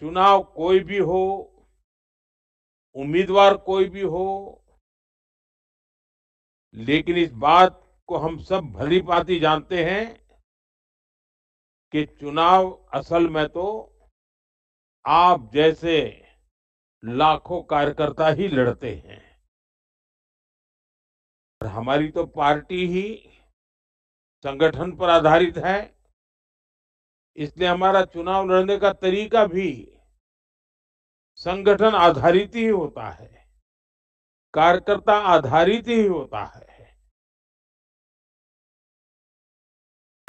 चुनाव कोई भी हो उम्मीदवार कोई भी हो लेकिन इस बात को हम सब भली भांति जानते हैं कि चुनाव असल में तो आप जैसे लाखों कार्यकर्ता ही लड़ते हैं हमारी तो पार्टी ही संगठन पर आधारित है इसलिए हमारा चुनाव लड़ने का तरीका भी संगठन आधारित ही होता है कार्यकर्ता आधारित ही होता है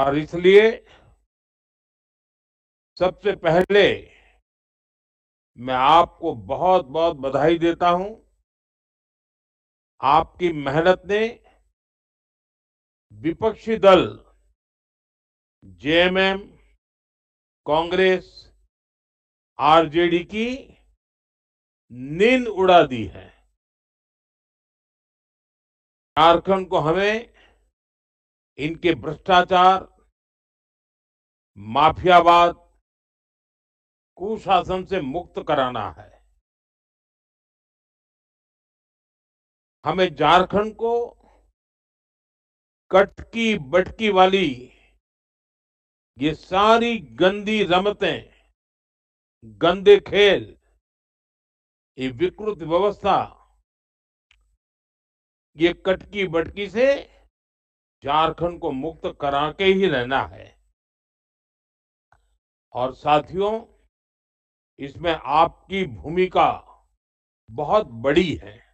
और इसलिए सबसे पहले मैं आपको बहुत बहुत बधाई देता हूं आपकी मेहनत ने विपक्षी दल जेएमएम कांग्रेस आरजेडी की नींद उड़ा दी है झारखंड को हमें इनके भ्रष्टाचार माफियावाद कुशासन से मुक्त कराना है हमें झारखंड को कटकी बटकी वाली ये सारी गंदी रमतें गंदे खेल ये विकृत व्यवस्था ये कटकी बटकी से झारखंड को मुक्त करा के ही रहना है और साथियों इसमें आपकी भूमिका बहुत बड़ी है